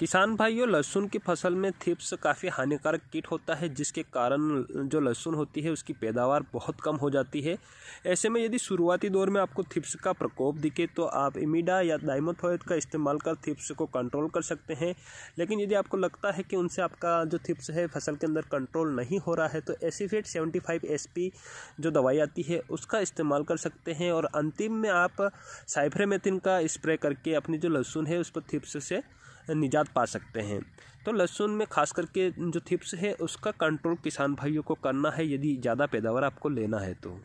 किसान भाइयों लहसुन की फसल में थिप्स काफ़ी हानिकारक कीट होता है जिसके कारण जो लहसुन होती है उसकी पैदावार बहुत कम हो जाती है ऐसे में यदि शुरुआती दौर में आपको थिप्स का प्रकोप दिखे तो आप इमिडा या डायमोथोइड का इस्तेमाल कर थिप्स को कंट्रोल कर सकते हैं लेकिन यदि आपको लगता है कि उनसे आपका जो थिप्स है फसल के अंदर कंट्रोल नहीं हो रहा है तो एसीफेट सेवेंटी फाइव जो दवाई आती है उसका इस्तेमाल कर सकते हैं और अंतिम में आप साइफ्रेमेथिन का स्प्रे करके अपनी जो लहसुन है उस पर थिप्स से निजात साथ पा सकते हैं तो लहसुन में खास करके जो थिप्स है उसका कंट्रोल किसान भाइयों को करना है यदि ज़्यादा पैदावार आपको लेना है तो